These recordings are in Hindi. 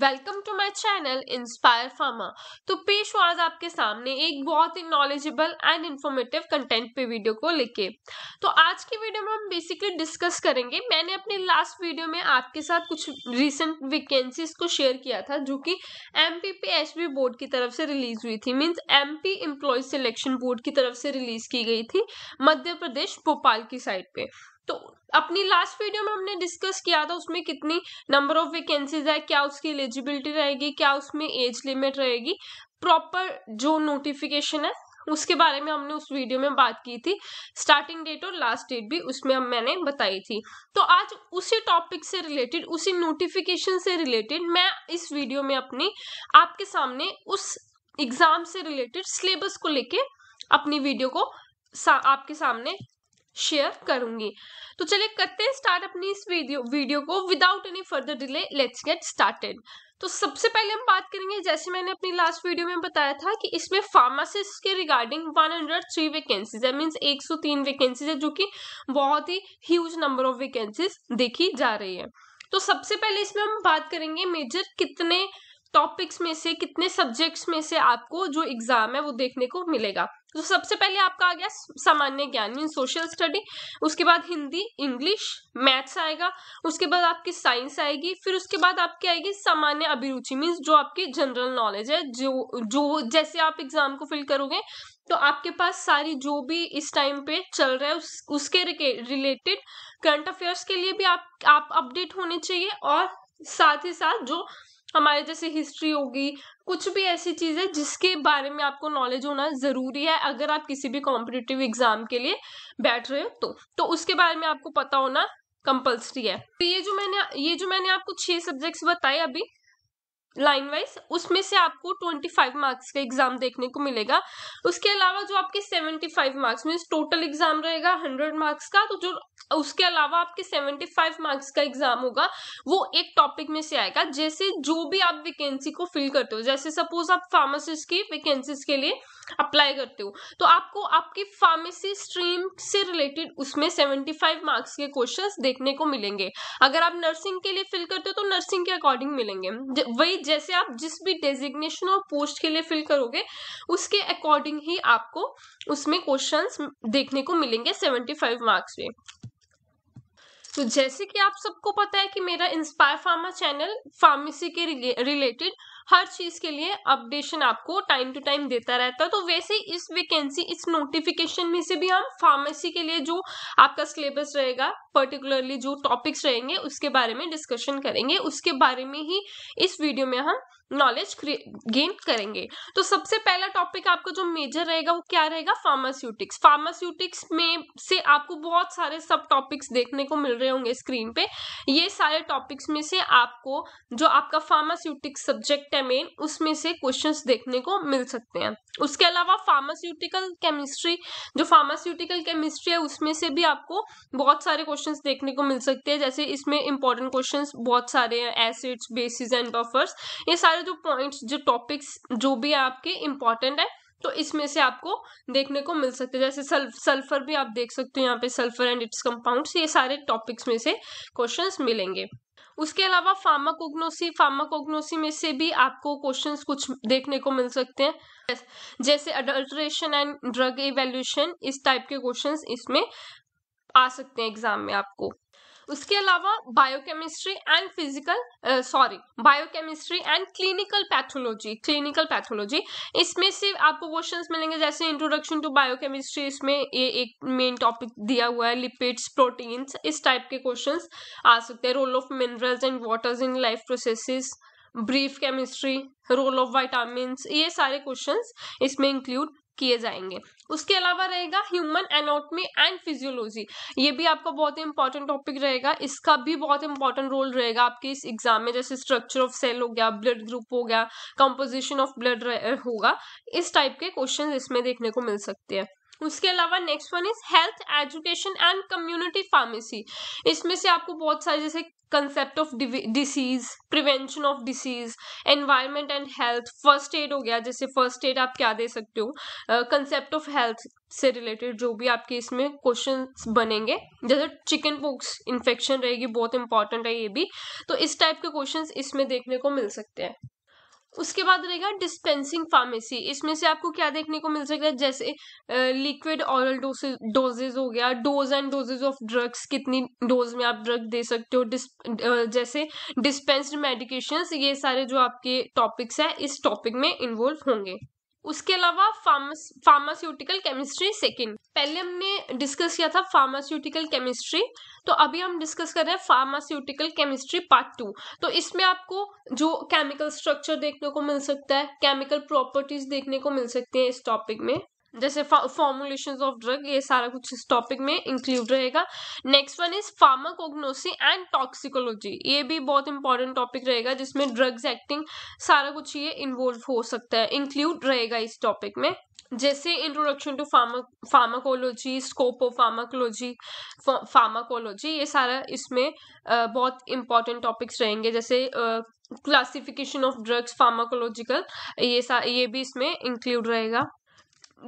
welcome to my channel inspire pharma तो पेश आज आपके सामने एक बहुत ही नॉलेजेबल एंड इन्फॉर्मेटिव कंटेंट पे वीडियो को लेके तो आज की वीडियो में हम बेसिकली डिस्कस करेंगे मैंने अपने लास्ट वीडियो में आपके साथ कुछ रिसेंट वैकेंसीज को शेयर किया था जो कि एम पी बोर्ड की तरफ से रिलीज हुई थी means M P employ selection board की तरफ से रिलीज की गई थी मध्य प्रदेश भोपाल की साइड पर तो अपनी लास्ट वीडियो में हमने डिस्कस किया था उसमें कितनी नंबर ऑफ वैकेंसीज है क्या उसकी एलिजिबिलिटी रहेगी क्या उसमें एज लिमिट रहेगी प्रॉपर जो नोटिफिकेशन है उसके बारे में हमने उस वीडियो में बात की थी स्टार्टिंग डेट और लास्ट डेट भी उसमें हम मैंने बताई थी तो आज उसी टॉपिक से रिलेटेड उसी नोटिफिकेशन से रिलेटेड मैं इस वीडियो में अपनी आपके सामने उस एग्जाम से रिलेटेड सिलेबस को लेके अपनी वीडियो को सा, आपके सामने शेयर करूंगी तो चलिए करते हैं स्टार्ट अपनी इस वीडियो वीडियो को without any further delay let's get started तो सबसे पहले हम बात करेंगे जैसे मैंने अपनी लास्ट वीडियो में बताया था कि इसमें फार्मासिस्ट के रिगार्डिंग 103 वैकेंसीज है मीन्स 103 वैकेंसीज है जो कि बहुत ही ह्यूज नंबर ऑफ वैकेंसीज देखी जा रही है तो सबसे पहले इसमें हम बात करेंगे मेजर कितने टॉपिक्स में से कितने सब्जेक्ट्स में से आपको जो एग्जाम है वो देखने को मिलेगा तो सबसे पहले आपका आ गया सामान्य ज्ञान मीन सोशल स्टडी उसके बाद हिंदी इंग्लिश मैथ्स आएगा उसके बाद आपकी साइंस आएगी फिर उसके बाद आपकी आएगी सामान्य अभिरुचि मीन्स जो आपकी जनरल नॉलेज है जो जो जैसे आप एग्जाम को फिल करोगे तो आपके पास सारी जो भी इस टाइम पे चल रहा है उस, उसके रिलेटेड करंट अफेयर्स के लिए भी आप आप अपडेट होने चाहिए और साथ ही साथ जो हमारे जैसे हिस्ट्री होगी कुछ भी ऐसी चीज़ है जिसके बारे में आपको नॉलेज होना ज़रूरी है अगर आप किसी भी कॉम्पिटिटिव एग्ज़ाम के लिए बैठ रहे हो तो तो उसके बारे में आपको पता होना कंपल्सरी है तो ये जो मैंने ये जो मैंने आपको छः सब्जेक्ट्स बताए अभी लाइन वाइज उसमें से आपको 25 मार्क्स का एग्जाम देखने को मिलेगा उसके अलावा जो आपके 75 मार्क्स मीन्स टोटल एग्जाम रहेगा 100 मार्क्स का तो जो उसके अलावा आपके 75 मार्क्स का एग्जाम होगा वो एक टॉपिक में से आएगा जैसे जो भी आप वैकेंसी को फिल करते हो जैसे सपोज आप फार्मासिस्ट की वैकेंसीज के लिए अप्लाई करते हो तो आपको आपकी फार्मेसी स्ट्रीम से रिलेटेड उसमें सेवेंटी फाइव मार्क्स के क्वेश्चंस देखने को मिलेंगे अगर आप नर्सिंग के लिए फिल करते हो तो नर्सिंग के अकॉर्डिंग मिलेंगे वही जैसे आप जिस भी डेजिग्नेशन और पोस्ट के लिए फिल करोगे उसके अकॉर्डिंग ही आपको उसमें क्वेश्चन देखने को मिलेंगे सेवेंटी फाइव मार्क्स में तो जैसे कि आप सबको पता है कि मेरा इंस्पायर फार्मा चैनल फार्मेसी के रिलेटेड हर चीज के लिए अपडेशन आपको टाइम टू टाइम देता रहता है तो वैसे इस वैकेंसी इस नोटिफिकेशन में से भी हम फार्मेसी के लिए जो आपका सिलेबस रहेगा पर्टिकुलरली जो टॉपिक्स रहेंगे उसके बारे में डिस्कशन करेंगे उसके बारे में ही इस वीडियो में हम नॉलेज गेन करेंगे तो सबसे पहला टॉपिक आपका जो मेजर रहेगा वो क्या रहेगा फार्मास्यूटिक्स फार्मास्यूटिक्स में से आपको बहुत सारे सब टॉपिक्स देखने को मिल रहे होंगे स्क्रीन पे ये सारे टॉपिक्स में से आपको जो आपका फार्मास्यूटिक्स सब्जेक्ट है मेन उसमें से क्वेश्चंस देखने को मिल सकते हैं उसके अलावा फार्मास्यूटिकल केमिस्ट्री जो फार्मास्यूटिकल केमिस्ट्री है उसमें से भी आपको बहुत सारे क्वेश्चंस देखने को मिल सकते हैं जैसे इसमें इंपॉर्टेंट क्वेश्चंस बहुत सारे हैं एसिड्स बेसिस एंड बफर्स ये सारे सारे जो पॉइंट्स जो टॉपिक्स जो भी आपके इंपॉर्टेंट है तो इसमें से आपको देखने को मिल सकते हैं जैसे सल्फ सल्फर भी आप देख सकते हो यहाँ पे सल्फर एंड इट्स कंपाउंड्स ये सारे टॉपिक्स में से क्वेश्चंस मिलेंगे उसके अलावा फार्माकोग्नोसी फार्माकोग्नोसी में से भी आपको क्वेश्चंस कुछ देखने को मिल सकते हैं जैसे अडल्ट्रेशन एंड ड्रग एवेल्यूशन इस टाइप के क्वेश्चन इसमें आ सकते हैं एग्जाम में आपको उसके अलावा biochemistry and physical sorry biochemistry and clinical pathology clinical pathology इसमें से आपको क्वेश्चंस मिलेंगे जैसे इंट्रोडक्शन टू बायोकेमिस्ट्री इसमें ये एक मेन टॉपिक दिया हुआ है लिपिड्स प्रोटीन्स इस टाइप के क्वेश्चंस आ सकते हैं role of minerals and waters in life processes brief chemistry role of vitamins ये सारे क्वेश्चंस इसमें इंक्लूड किए जाएंगे उसके अलावा रहेगा ह्यूमन एनाटॉमी एंड फिजियोलॉजी ये भी आपका बहुत ही इंपॉर्टेंट टॉपिक रहेगा इसका भी बहुत इंपॉर्टेंट रोल रहेगा आपके इस एग्जाम में जैसे स्ट्रक्चर ऑफ सेल हो गया ब्लड ग्रुप हो गया कंपोजिशन ऑफ ब्लड होगा इस टाइप के क्वेश्चन इसमें देखने को मिल सकते हैं उसके अलावा next one is health education and community pharmacy इसमें से आपको बहुत सारे जैसे concept of disease prevention of disease environment and health first aid हो गया जैसे फर्स्ट एड आप क्या दे सकते हो कंसेप्ट ऑफ हेल्थ से रिलेटेड जो भी आपके इसमें क्वेश्चन बनेंगे जैसे चिकन पॉक्स इन्फेक्शन रहेगी बहुत इंपॉर्टेंट है ये भी तो इस टाइप के क्वेश्चन इसमें देखने को मिल सकते हैं उसके बाद रहेगा डिस्पेंसिंग फार्मेसी इसमें से आपको क्या देखने को मिल सकता है जैसे लिक्विड ऑरल डोजेज हो गया dose and dosages of drugs कितनी डोज में आप ड्रग दे सकते हो डिस जैसे डिस्पेंस्ड मेडिकेशंस ये सारे जो आपके टॉपिक्स हैं इस टॉपिक में इन्वॉल्व होंगे उसके अलावा फार्मास्यूटिकल केमिस्ट्री सेकेंड पहले हमने डिस्कस किया था फार्मास्यूटिकल केमिस्ट्री तो अभी हम डिस्कस कर रहे हैं फार्मास्यूटिकल केमिस्ट्री पार्ट टू तो इसमें आपको जो केमिकल स्ट्रक्चर देखने को मिल सकता है केमिकल प्रॉपर्टीज देखने को मिल सकती है इस टॉपिक में जैसे फॉर्मुलेशन ऑफ ड्रग ये सारा कुछ इस टॉपिक में इंक्लूड रहेगा next one is pharmacognosy and toxicology ये भी बहुत इंपॉर्टेंट टॉपिक रहेगा जिसमें ड्रग्स एक्टिंग सारा कुछ ये इन्वॉल्व हो सकता है इंक्लूड रहेगा इस टॉपिक में जैसे introduction to pharma pharmacology scope of pharmacology pharmacology ये सारा इसमें बहुत इंपॉर्टेंट टॉपिक्स रहेंगे जैसे क्लासिफिकेशन ऑफ ड्रग्स फार्माकोलॉजिकल ये सा ये भी इसमें इंक्लूड रहेगा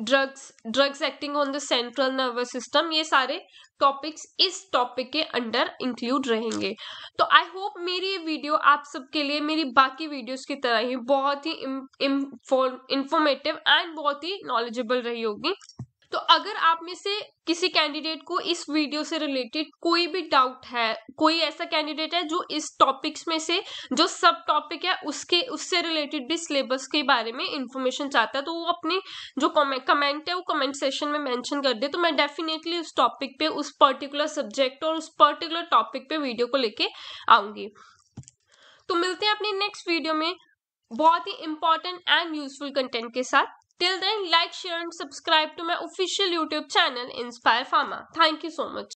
drugs drugs acting on the central nervous system ये सारे टॉपिक्स इस टॉपिक के अंडर इंक्लूड रहेंगे तो आई होप मेरी ये वीडियो आप सबके लिए मेरी बाकी वीडियोस की तरह ही बहुत ही इंफॉर्मेटिव एंड बहुत ही नॉलेजेबल रही होगी तो अगर आप में से किसी कैंडिडेट को इस वीडियो से रिलेटेड कोई भी डाउट है कोई ऐसा कैंडिडेट है जो इस टॉपिक्स में से जो सब टॉपिक है उसके उससे रिलेटेड भी सिलेबस के बारे में इंफॉर्मेशन चाहता है तो वो अपनी जो कमेंट है वो कमेंट सेशन में मेंशन कर दे तो मैं डेफिनेटली उस टॉपिक पे उस पर्टिकुलर सब्जेक्ट और उस पर्टिकुलर टॉपिक पे वीडियो को लेके आऊंगी तो मिलते हैं अपने नेक्स्ट वीडियो में बहुत ही इंपॉर्टेंट एंड यूजफुल कंटेंट के साथ till then like share and subscribe to my official YouTube channel inspire pharma thank you so much